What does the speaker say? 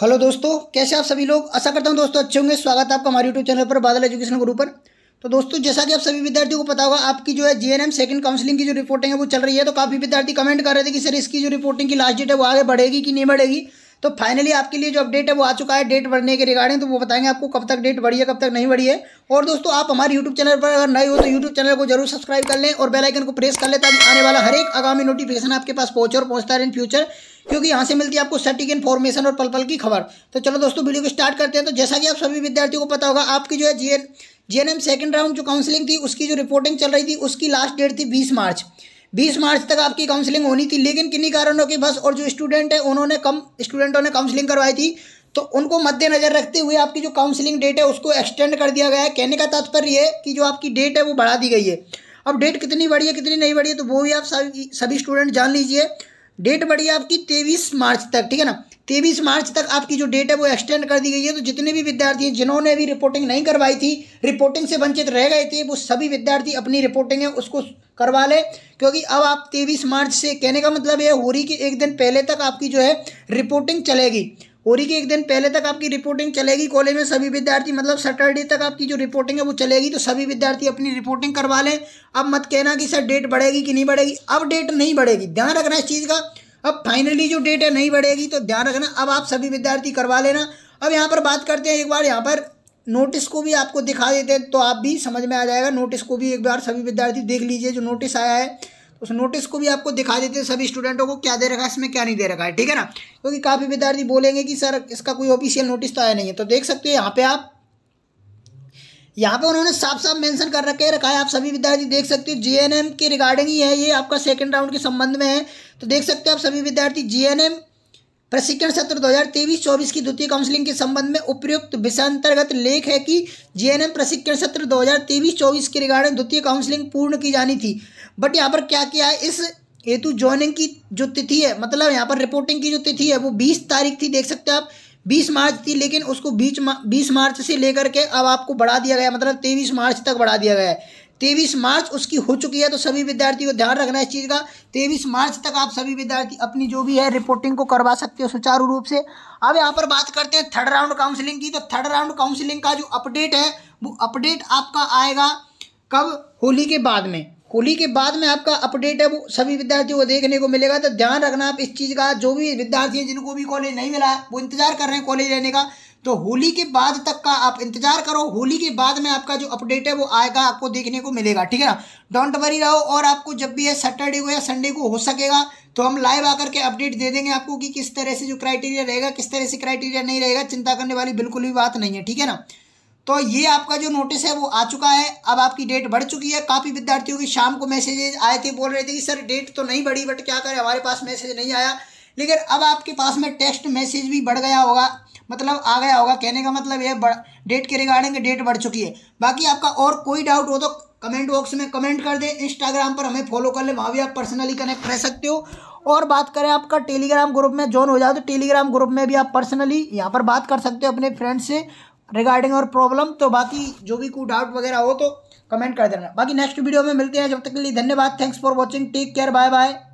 hello दोस्तों कैसे आप सभी लोग आशा करता हूँ दोस्तों अच्छे होंगे स्वागत है आपका हमारे यूट्यूब चैनल पर बादल एजुकेशन ग्रुप पर तो दोस्तों जैसा कि आप सभी विद्यार्थियों को पता होगा आपकी जो है जीएनएम सेकंड काउंसलिंग की जो रिपोर्टिंग है वो चल रही है तो काफ़ी विद्यार्थी कमेंट कर रहे थे कि सर इसकी जो रिपोर्टिंग की लास्ट डेट है वो आगे बढ़ेगी कि नहीं बढ़ेगी तो फाइनली आपके लिए जो अपडेट है वो आ चुका है डेट बढ़ने के रिगार्डिंग तो वो बताएंगे आपको कब तक डेट बढ़ी है कब तक नहीं बढ़ी है और दोस्तों आप हमारे यूट्यूब चैनल पर अगर नए हो तो यूट्यूब चैनल को जरूर सब्सक्राइब कर लें और बेलाइकन को प्रेस कर लें ताकि आने वाला हर एक आगामी नोटिफिकेशन आपके पास पहुँचे और पहुंचता है इन फ्यूचर क्योंकि यहाँ से मिलती है आपको सटीक इन्फॉर्मेशन और पल पल की खबर तो चलो दोस्तों वीडियो को स्टार्ट करते हैं तो जैसा कि आप सभी विद्यार्थियों को पता होगा आपकी जो है जी एन सेकंड राउंड जो काउंसलिंग थी उसकी जो रिपोर्टिंग चल रही थी उसकी लास्ट डेट थी बीस मार्च बीस मार्च तक आपकी काउंसलिंग होनी थी लेकिन किन्हीं कारणों के बस और जो स्टूडेंट है उन्होंने कम स्टूडेंटों ने काउंसलिंग करवाई थी तो उनको मद्देनजर रखते हुए आपकी जो काउंसलिंग डेट है उसको एक्सटेंड कर दिया गया है कहने का तात्पर्य है कि जो आपकी डेट है वो बढ़ा दी गई है अब डेट कितनी बढ़ी है कितनी नहीं बढ़ी है तो वो भी आप सभी सभी स्टूडेंट जान लीजिए डेट बढ़ी है आपकी तेईस मार्च तक ठीक है ना तेईस मार्च तक आपकी जो डेट है वो एक्सटेंड कर दी गई है तो जितने भी विद्यार्थी हैं जिन्होंने भी रिपोर्टिंग नहीं करवाई थी रिपोर्टिंग से वंचित रह गए थे वो सभी विद्यार्थी अपनी रिपोर्टिंग है उसको करवा लें क्योंकि अब आप तेईस मार्च से कहने का मतलब ये रही के एक दिन पहले तक आपकी जो है रिपोर्टिंग चलेगी रही के एक दिन पहले तक आपकी रिपोर्टिंग चलेगी कॉलेज में सभी विद्यार्थी मतलब सैटरडे तक आपकी जो रिपोर्टिंग है वो चलेगी तो सभी विद्यार्थी अपनी रिपोर्टिंग करवा लें अब मत कहना कि सर डेट बढ़ेगी कि नहीं बढ़ेगी अब डेट नहीं बढ़ेगी ध्यान रखना इस चीज़ का अब फाइनली जो डेट है नहीं बढ़ेगी तो ध्यान रखना अब आप सभी विद्यार्थी करवा लेना अब यहाँ पर बात करते हैं एक बार यहाँ पर नोटिस को भी आपको दिखा देते हैं तो आप भी समझ में आ जाएगा नोटिस को भी एक बार सभी विद्यार्थी देख लीजिए जो नोटिस आया है तो उस नोटिस को भी आपको दिखा देते हैं सभी स्टूडेंटों को क्या दे रखा है इसमें क्या नहीं दे रखा है ठीक है ना क्योंकि काफ़ी विद्यार्थी बोलेंगे कि सर इसका कोई ऑफिशियल नोटिस तो आया नहीं है तो देख सकते हो यहाँ पे आप यहाँ पे उन्होंने साफ साफ मेंशन कर रखे रखा है आप सभी विद्यार्थी देख सकते हो जीएनएम के रिगार्डिंग ही है ये आपका सेकंड राउंड के संबंध में है तो देख सकते हो आप सभी विद्यार्थी जीएनएम प्रशिक्षण सत्र 2023-24 की द्वितीय काउंसलिंग के संबंध में उपयुक्त विषय अंतर्गत लेख है कि जीएनएम प्रशिक्षण सत्र 2023-24 के रिगार्डिंग द्वितीय काउंसलिंग पूर्ण की जानी थी बट यहाँ पर क्या किया है इस हेतु ज्वाइनिंग की जो तिथि है मतलब यहाँ पर रिपोर्टिंग की जो तिथि है वो बीस तारीख थी देख सकते हो आप बीस मार्च थी लेकिन उसको बीच बीस मार्च से लेकर के अब आपको बढ़ा दिया गया मतलब तेईस मार्च तक बढ़ा दिया गया है तेईस मार्च उसकी हो चुकी है तो सभी विद्यार्थियों को ध्यान रखना है इस चीज़ का तेईस मार्च तक आप सभी विद्यार्थी अपनी जो भी है रिपोर्टिंग को करवा सकते हो सुचारू रूप से अब यहाँ पर बात करते हैं थर्ड राउंड काउंसलिंग की तो थर्ड राउंड काउंसलिंग का जो अपडेट है वो अपडेट आपका आएगा कब होली के बाद में होली के बाद में आपका अपडेट है वो सभी विद्यार्थियों को देखने को मिलेगा तो ध्यान रखना आप इस चीज़ का जो भी विद्यार्थी हैं जिनको भी कॉलेज नहीं मिला वो इंतजार कर रहे हैं कॉलेज रहने का तो होली के बाद तक का आप इंतजार करो होली के बाद में आपका जो अपडेट है वो आएगा आपको देखने को मिलेगा ठीक है ना डोंट वरी रहो और आपको जब भी है सैटरडे को या संडे को हो सकेगा तो हम लाइव आकर के अपडेट दे देंगे आपको कि किस तरह से जो क्राइटेरिया रहेगा किस तरह से क्राइटेरिया नहीं रहेगा चिंता करने वाली बिल्कुल भी बात नहीं है ठीक है ना तो ये आपका जो नोटिस है वो आ चुका है अब आपकी डेट बढ़ चुकी है काफ़ी विद्यार्थियों की शाम को मैसेजेज आए थे बोल रहे थे कि सर डेट तो नहीं बढ़ी बट क्या करें हमारे पास मैसेज नहीं आया लेकिन अब आपके पास में टेक्स्ट मैसेज भी बढ़ गया होगा मतलब आ गया होगा कहने का मतलब ये डेट के रिगार्डिंग डेट बढ़ चुकी है बाकी आपका और कोई डाउट हो तो कमेंट बॉक्स में कमेंट कर दें इंस्टाग्राम पर हमें फॉलो कर लें वहाँ भी आप पर्सनली कनेक्ट रह सकते हो और बात करें आपका टेलीग्राम ग्रुप में ज्वाइन हो जाए तो टेलीग्राम ग्रुप में भी आप पर्सनली यहाँ पर बात कर सकते हो अपने फ्रेंड से रिगार्डिंग और प्रॉब्लम तो बाकी जो भी कोई डाउट वगैरह हो तो कमेंट कर देना बाकी नेक्स्ट वीडियो में मिलते हैं जब तक के लिए धन्यवाद thanks for watching take care bye bye